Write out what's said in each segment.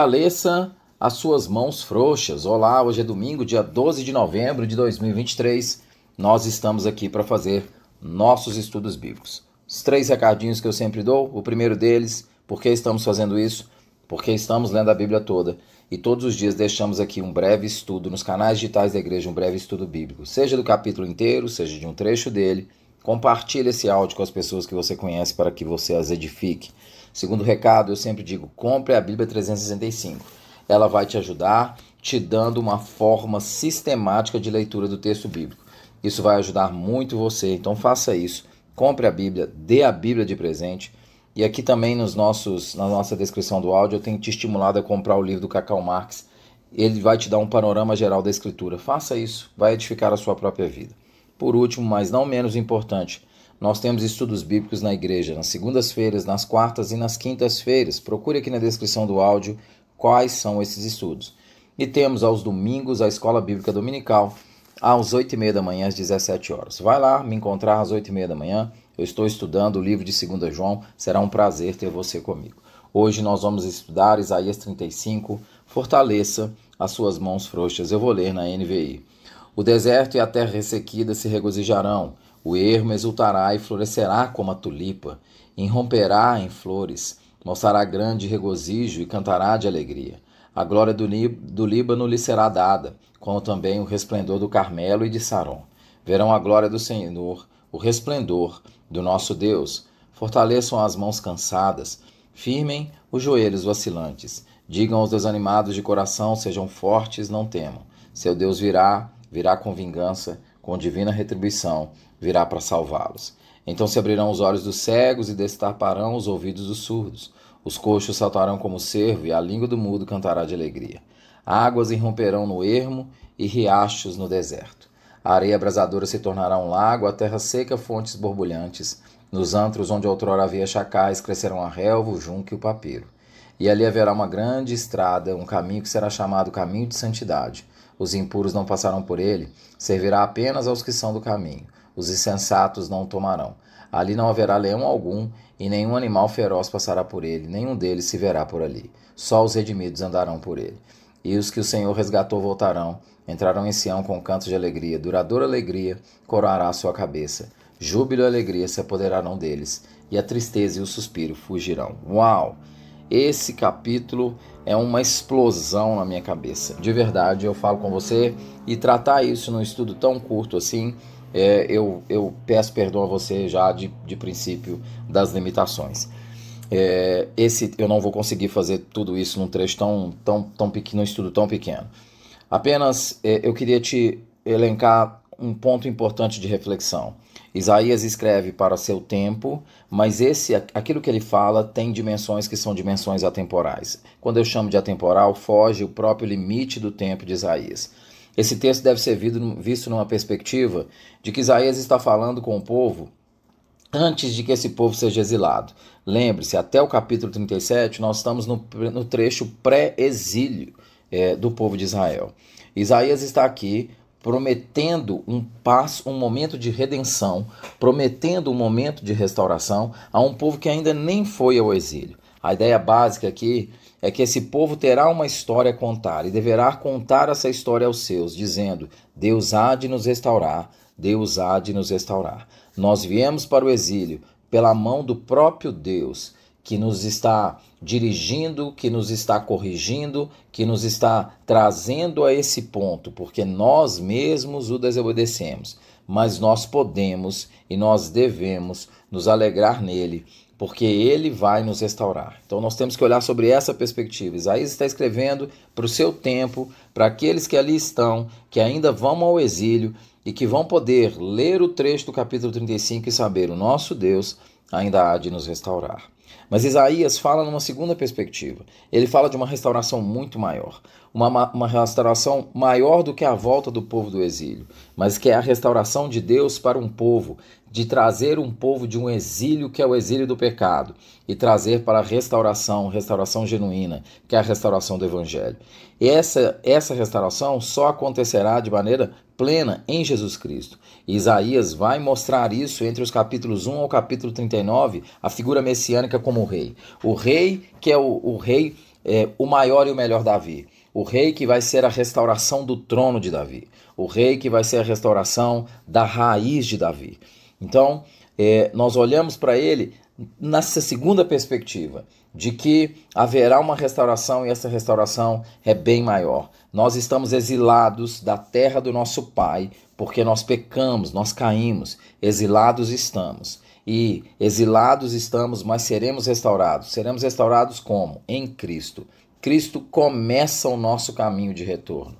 fortaleça as suas mãos frouxas. Olá, hoje é domingo, dia 12 de novembro de 2023. Nós estamos aqui para fazer nossos estudos bíblicos. Os três recadinhos que eu sempre dou, o primeiro deles, por que estamos fazendo isso? Porque estamos lendo a Bíblia toda e todos os dias deixamos aqui um breve estudo nos canais digitais da igreja, um breve estudo bíblico, seja do capítulo inteiro, seja de um trecho dele. Compartilhe esse áudio com as pessoas que você conhece para que você as edifique. Segundo recado, eu sempre digo: compre a Bíblia 365. Ela vai te ajudar, te dando uma forma sistemática de leitura do texto bíblico. Isso vai ajudar muito você, então faça isso. Compre a Bíblia, dê a Bíblia de presente. E aqui também nos nossos, na nossa descrição do áudio, eu tenho te estimulado a comprar o livro do Cacau Marx. Ele vai te dar um panorama geral da escritura. Faça isso, vai edificar a sua própria vida. Por último, mas não menos importante, nós temos estudos bíblicos na igreja, nas segundas-feiras, nas quartas e nas quintas-feiras. Procure aqui na descrição do áudio quais são esses estudos. E temos aos domingos a Escola Bíblica Dominical, às 8 e meia da manhã, às 17 horas. Vai lá me encontrar às 8 e meia da manhã. Eu estou estudando o livro de 2 João. Será um prazer ter você comigo. Hoje nós vamos estudar Isaías 35. Fortaleça as suas mãos frouxas. Eu vou ler na NVI. O deserto e a terra ressequida se regozijarão o ermo exultará e florescerá como a tulipa, irromperá em flores, mostrará grande regozijo e cantará de alegria. A glória do, do Líbano lhe será dada, como também o resplendor do Carmelo e de Saron. Verão a glória do Senhor, o resplendor do nosso Deus. Fortaleçam as mãos cansadas, firmem os joelhos vacilantes. Digam aos desanimados de coração: sejam fortes, não temam. Seu Deus virá, virá com vingança com divina retribuição, virá para salvá-los. Então se abrirão os olhos dos cegos e destaparão os ouvidos dos surdos. Os coxos saltarão como cervo e a língua do mudo cantará de alegria. Águas irromperão no ermo e riachos no deserto. A areia abrasadora se tornará um lago, a terra seca fontes borbulhantes. Nos antros onde outrora havia chacais crescerão a relva, o junco e o papiro. E ali haverá uma grande estrada, um caminho que será chamado Caminho de Santidade. Os impuros não passarão por ele, servirá apenas aos que são do caminho. Os insensatos não o tomarão. Ali não haverá leão algum, e nenhum animal feroz passará por ele, nenhum deles se verá por ali. Só os redimidos andarão por ele. E os que o Senhor resgatou voltarão, entrarão em Sião com cantos de alegria, duradoura alegria coroará a sua cabeça. Júbilo e alegria se apoderarão deles, e a tristeza e o suspiro fugirão. Uau! Esse capítulo é uma explosão na minha cabeça. De verdade, eu falo com você e tratar isso num estudo tão curto assim, é, eu, eu, peço perdão a você já de, de princípio das limitações. É, esse eu não vou conseguir fazer tudo isso num trecho tão, tão, tão pequeno, num estudo tão pequeno. Apenas é, eu queria te elencar um ponto importante de reflexão. Isaías escreve para seu tempo, mas esse aquilo que ele fala tem dimensões que são dimensões atemporais. Quando eu chamo de atemporal, foge o próprio limite do tempo de Isaías. Esse texto deve ser visto numa perspectiva de que Isaías está falando com o povo antes de que esse povo seja exilado. Lembre-se, até o capítulo 37, nós estamos no, no trecho pré-exílio é, do povo de Israel. Isaías está aqui prometendo um passo, um momento de redenção, prometendo um momento de restauração a um povo que ainda nem foi ao exílio. A ideia básica aqui é que esse povo terá uma história a contar e deverá contar essa história aos seus, dizendo: Deus há de nos restaurar, Deus há de nos restaurar. Nós viemos para o exílio pela mão do próprio Deus que nos está dirigindo, que nos está corrigindo, que nos está trazendo a esse ponto, porque nós mesmos o desobedecemos. Mas nós podemos e nós devemos nos alegrar nele, porque ele vai nos restaurar. Então nós temos que olhar sobre essa perspectiva. Isaías está escrevendo para o seu tempo, para aqueles que ali estão, que ainda vão ao exílio e que vão poder ler o trecho do capítulo 35 e saber: o nosso Deus ainda há de nos restaurar. Mas Isaías fala numa segunda perspectiva. Ele fala de uma restauração muito maior. Uma, uma restauração maior do que a volta do povo do exílio, mas que é a restauração de Deus para um povo, de trazer um povo de um exílio que é o exílio do pecado, e trazer para a restauração, restauração genuína, que é a restauração do Evangelho. E essa, essa restauração só acontecerá de maneira plena em Jesus Cristo. Isaías vai mostrar isso entre os capítulos 1 ao capítulo 39, a figura messiânica como rei. O rei que é o, o rei, é, o maior e o melhor Davi. O rei que vai ser a restauração do trono de Davi. O rei que vai ser a restauração da raiz de Davi. Então, é, nós olhamos para ele nessa segunda perspectiva, de que haverá uma restauração e essa restauração é bem maior. Nós estamos exilados da terra do nosso Pai, porque nós pecamos, nós caímos, exilados estamos. E exilados estamos, mas seremos restaurados. Seremos restaurados como? Em Cristo. Cristo começa o nosso caminho de retorno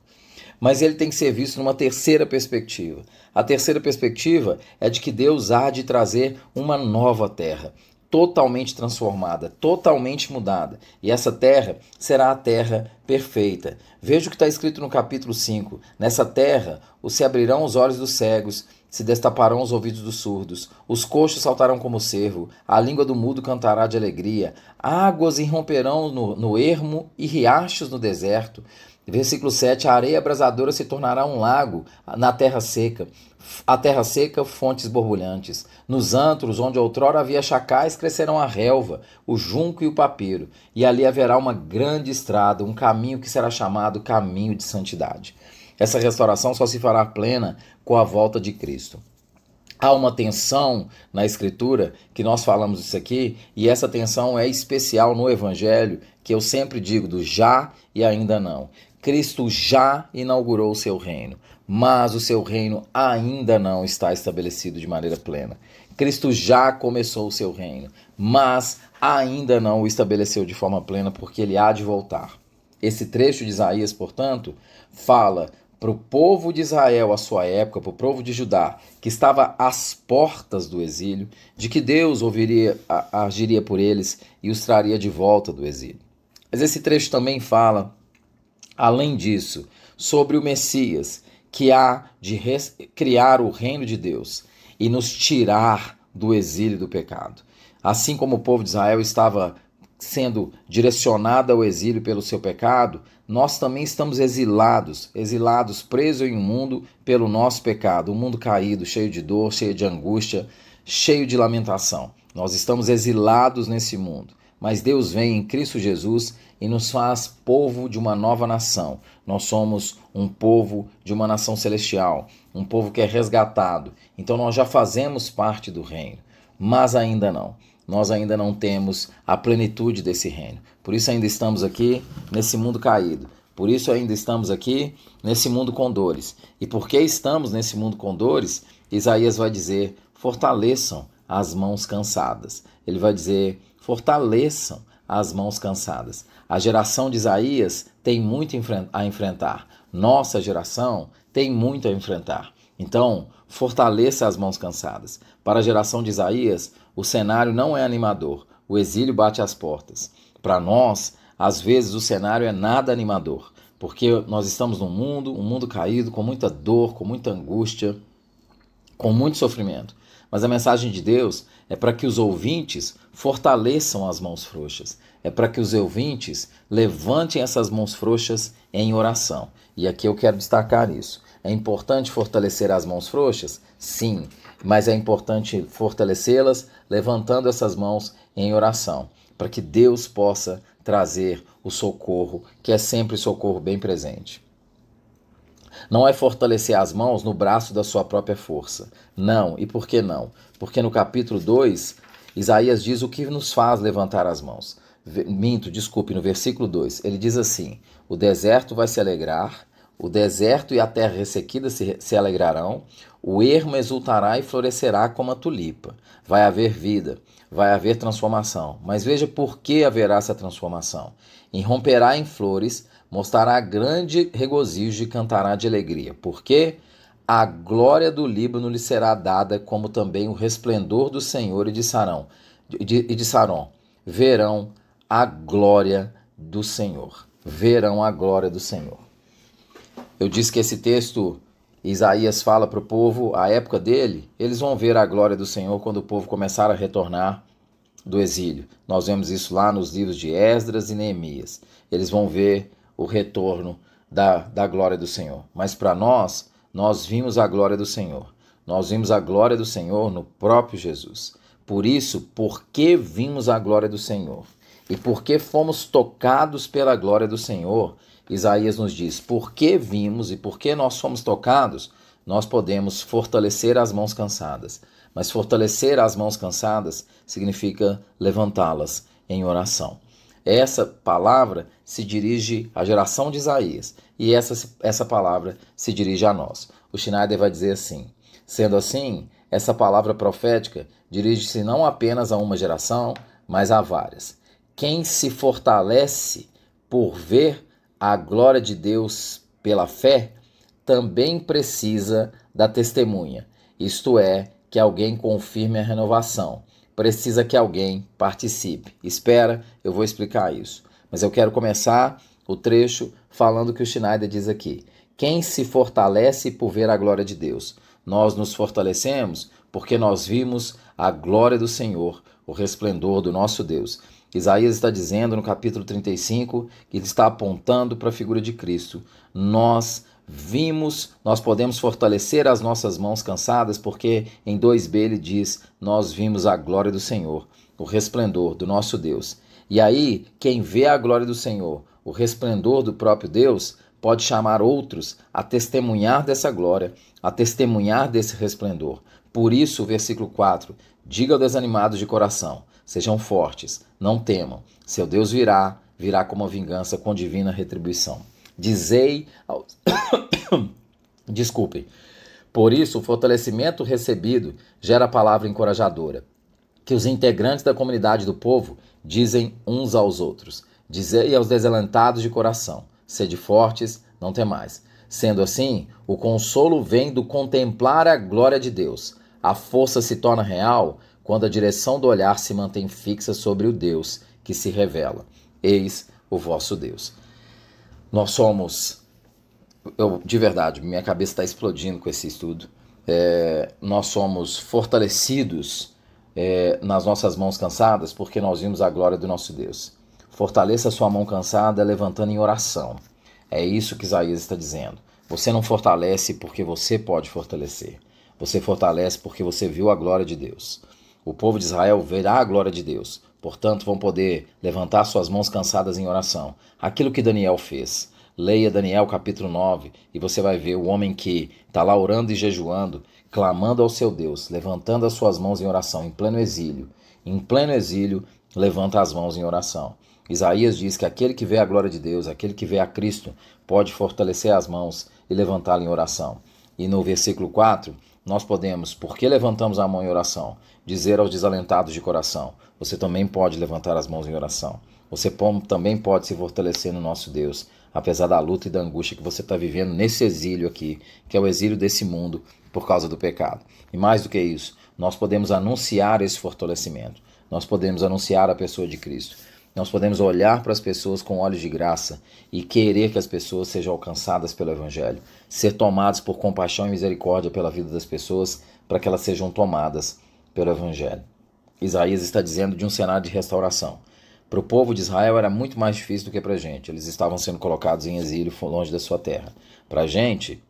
mas ele tem que ser visto numa terceira perspectiva. A terceira perspectiva é de que Deus há de trazer uma nova terra totalmente transformada, totalmente mudada. E essa terra será a terra perfeita. Veja o que está escrito no capítulo 5. Nessa terra os se abrirão os olhos dos cegos, se destaparão os ouvidos dos surdos, os coxos saltarão como cervo, a língua do mudo cantará de alegria, águas irromperão no, no ermo e riachos no deserto, Versículo 7: A areia abrasadora se tornará um lago na terra seca, a terra seca, fontes borbulhantes. Nos antros, onde outrora havia chacais, crescerão a relva, o junco e o papiro, e ali haverá uma grande estrada, um caminho que será chamado caminho de santidade. Essa restauração só se fará plena com a volta de Cristo. Há uma tensão na Escritura, que nós falamos isso aqui, e essa tensão é especial no Evangelho, que eu sempre digo do já e ainda não. Cristo já inaugurou o seu reino, mas o seu reino ainda não está estabelecido de maneira plena. Cristo já começou o seu reino, mas ainda não o estabeleceu de forma plena, porque ele há de voltar. Esse trecho de Isaías, portanto, fala para o povo de Israel à sua época, para o povo de Judá, que estava às portas do exílio, de que Deus ouviria, agiria por eles e os traria de volta do exílio. Mas esse trecho também fala além disso, sobre o Messias, que há de criar o reino de Deus e nos tirar do exílio do pecado. Assim como o povo de Israel estava sendo direcionado ao exílio pelo seu pecado, nós também estamos exilados, exilados, presos em um mundo pelo nosso pecado, um mundo caído, cheio de dor, cheio de angústia, cheio de lamentação. Nós estamos exilados nesse mundo, mas Deus vem em Cristo Jesus e nos faz povo de uma nova nação. Nós somos um povo de uma nação celestial, um povo que é resgatado. Então nós já fazemos parte do reino, mas ainda não. Nós ainda não temos a plenitude desse reino. Por isso ainda estamos aqui nesse mundo caído. Por isso ainda estamos aqui nesse mundo com dores. E porque estamos nesse mundo com dores, Isaías vai dizer: fortaleçam as mãos cansadas. Ele vai dizer: fortaleçam as mãos cansadas. A geração de Isaías tem muito a enfrentar. Nossa geração tem muito a enfrentar. Então, fortaleça as mãos cansadas. Para a geração de Isaías, o cenário não é animador. O exílio bate às portas. Para nós, às vezes o cenário é nada animador, porque nós estamos num mundo, um mundo caído, com muita dor, com muita angústia, com muito sofrimento. Mas a mensagem de Deus é para que os ouvintes fortaleçam as mãos frouxas, é para que os ouvintes levantem essas mãos frouxas em oração. E aqui eu quero destacar isso. É importante fortalecer as mãos frouxas? Sim, mas é importante fortalecê-las levantando essas mãos em oração, para que Deus possa trazer o socorro, que é sempre socorro bem presente. Não é fortalecer as mãos no braço da sua própria força. Não, e por que não? Porque no capítulo 2, Isaías diz o que nos faz levantar as mãos. Minto, desculpe, no versículo 2, ele diz assim: O deserto vai se alegrar, o deserto e a terra ressequida se, se alegrarão, o ermo exultará e florescerá como a tulipa. Vai haver vida, vai haver transformação. Mas veja por que haverá essa transformação. Irromperá em flores mostrará grande regozijo e cantará de alegria, porque a glória do Líbano lhe será dada, como também o resplendor do Senhor e de Sarão, e de, Sarão Saron. Verão a glória do Senhor. Verão a glória do Senhor. Eu disse que esse texto Isaías fala para o povo, a época dele, eles vão ver a glória do Senhor quando o povo começar a retornar do exílio. Nós vemos isso lá nos livros de Esdras e Neemias. Eles vão ver o retorno da, da glória do Senhor. Mas para nós, nós vimos a glória do Senhor. Nós vimos a glória do Senhor no próprio Jesus. Por isso, porque vimos a glória do Senhor e porque fomos tocados pela glória do Senhor, Isaías nos diz: porque vimos e porque nós fomos tocados, nós podemos fortalecer as mãos cansadas. Mas fortalecer as mãos cansadas significa levantá-las em oração. Essa palavra se dirige à geração de Isaías e essa, essa palavra se dirige a nós. O Schneider vai dizer assim: sendo assim, essa palavra profética dirige-se não apenas a uma geração, mas a várias. Quem se fortalece por ver a glória de Deus pela fé também precisa da testemunha, isto é, que alguém confirme a renovação precisa que alguém participe. Espera, eu vou explicar isso. Mas eu quero começar o trecho falando que o Schneider diz aqui: Quem se fortalece por ver a glória de Deus? Nós nos fortalecemos porque nós vimos a glória do Senhor, o resplendor do nosso Deus. Isaías está dizendo no capítulo 35 que ele está apontando para a figura de Cristo. Nós vimos, nós podemos fortalecer as nossas mãos cansadas, porque em 2b ele diz: Nós vimos a glória do Senhor, o resplendor do nosso Deus. E aí, quem vê a glória do Senhor, o resplendor do próprio Deus, pode chamar outros a testemunhar dessa glória, a testemunhar desse resplendor. Por isso, o versículo 4: Diga aos desanimados de coração: Sejam fortes, não temam, seu Deus virá, virá como uma vingança com divina retribuição. Dizei aos... Desculpem. Por isso, o fortalecimento recebido gera a palavra encorajadora, que os integrantes da comunidade do povo dizem uns aos outros. Dizei aos desalentados de coração: sede fortes, não temais. Sendo assim, o consolo vem do contemplar a glória de Deus. A força se torna real quando a direção do olhar se mantém fixa sobre o Deus que se revela. Eis o vosso Deus. Nós somos, eu, de verdade, minha cabeça está explodindo com esse estudo. É, nós somos fortalecidos é, nas nossas mãos cansadas porque nós vimos a glória do nosso Deus. Fortaleça a sua mão cansada levantando em oração. É isso que Isaías está dizendo. Você não fortalece porque você pode fortalecer. Você fortalece porque você viu a glória de Deus. O povo de Israel verá a glória de Deus, Portanto, vão poder levantar suas mãos cansadas em oração. Aquilo que Daniel fez. Leia Daniel capítulo 9 e você vai ver o homem que está lá orando e jejuando, clamando ao seu Deus, levantando as suas mãos em oração em pleno exílio. Em pleno exílio, levanta as mãos em oração. Isaías diz que aquele que vê a glória de Deus, aquele que vê a Cristo, pode fortalecer as mãos e levantá-la em oração e no versículo 4, nós podemos, porque levantamos a mão em oração, dizer aos desalentados de coração: você também pode levantar as mãos em oração. Você também pode se fortalecer no nosso Deus, apesar da luta e da angústia que você está vivendo nesse exílio aqui, que é o exílio desse mundo por causa do pecado. E mais do que isso, nós podemos anunciar esse fortalecimento. Nós podemos anunciar a pessoa de Cristo. Nós podemos olhar para as pessoas com olhos de graça e querer que as pessoas sejam alcançadas pelo Evangelho, ser tomados por compaixão e misericórdia pela vida das pessoas, para que elas sejam tomadas pelo Evangelho. Isaías está dizendo de um cenário de restauração. Para o povo de Israel era muito mais difícil do que para a gente. Eles estavam sendo colocados em exílio longe da sua terra. Para a gente,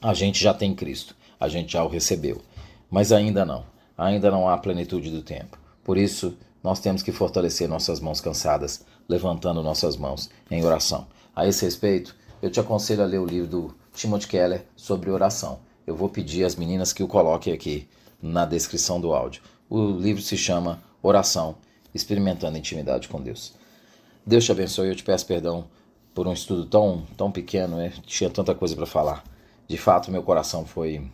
a gente já tem Cristo, a gente já o recebeu. Mas ainda não, ainda não há plenitude do tempo. Por isso, nós temos que fortalecer nossas mãos cansadas, levantando nossas mãos em oração. A esse respeito, eu te aconselho a ler o livro do Timothy Keller sobre oração. Eu vou pedir às meninas que o coloquem aqui na descrição do áudio. O livro se chama Oração, Experimentando Intimidade com Deus. Deus te abençoe, eu te peço perdão por um estudo tão, tão pequeno, né? tinha tanta coisa para falar. De fato, meu coração foi,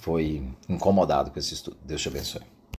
foi incomodado com esse estudo. Deus te abençoe.